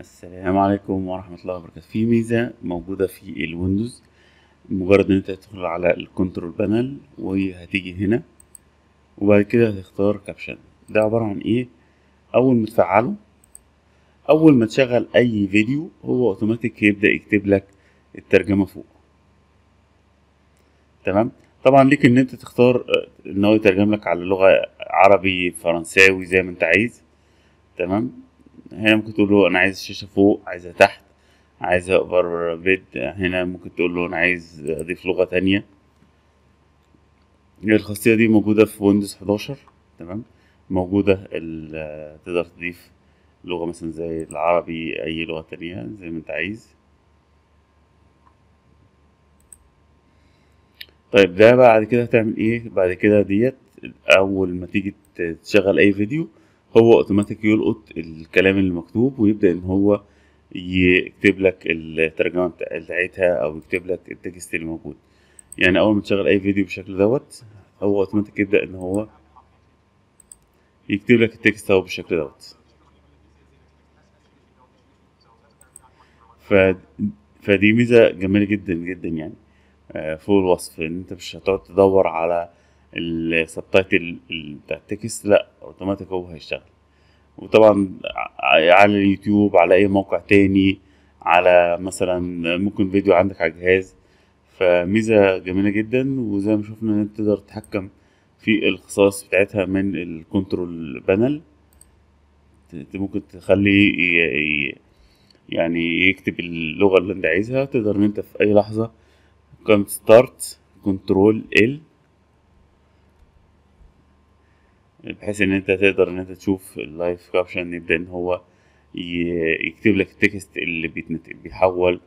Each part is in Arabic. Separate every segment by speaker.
Speaker 1: السلام عليكم ورحمة الله وبركاته في ميزة موجودة في الويندوز مجرد ان انت تدخل على الكنترول بانل وهتيجي هنا وبعد كده هتختار كابشن ده عبارة عن ايه اول ما تفعله اول ما تشغل اي فيديو هو اوتوماتيك هيبدأ يكتب لك الترجمة فوق تمام طبعا ليك ان انت تختار آه، ان هو يترجم لك على لغة عربي فرنساوي زي ما انت عايز تمام هنا ممكن تقول له انا عايز الشاشه فوق عايزها تحت عايز اوفر بيد هنا ممكن تقول له انا عايز اضيف لغه تانية الخاصيه دي موجوده في ويندوز 11 تمام موجوده تقدر تضيف لغه مثلا زي العربي اي لغه تانية زي ما انت عايز طيب ده بعد كده هتعمل ايه بعد كده ديت اول ما تيجي تشغل اي فيديو هو اوتوماتيك يلقط الكلام اللي مكتوب ويبدا ان هو يكتب لك الترجمه بتاعتها او يكتب لك التكست اللي موجود يعني اول ما تشغل اي فيديو بالشكل دوت هو اوتوماتيك يبدا ان هو يكتب لك التكست اهو بالشكل دوت ف فدي ميزه جميله جدا جدا يعني آه، فوق الوصف ان انت مش هتقعد تدور على السبتايتل بتاع التكست لا اوتوماتيك هو هيشتغل وطبعا على اليوتيوب على اي موقع تاني على مثلا ممكن فيديو عندك على الجهاز فميزة جميلة جدا وزي ما شفنا ان انت تقدر تتحكم في الخصائص بتاعتها من الكنترول بانل ممكن تخلي يعني يكتب اللغة اللي انت عايزها تقدر ان انت في اي لحظة كنت ستارت كنترول ال بحيث ان انت تقدر ان انت تشوف اللايف كابشن يبدا ان هو يكتب لك التكست اللي بيحول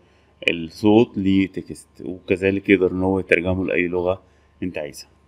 Speaker 1: الصوت لتكست وكذلك يقدر ان هو يترجمه لاي لغه انت عايزها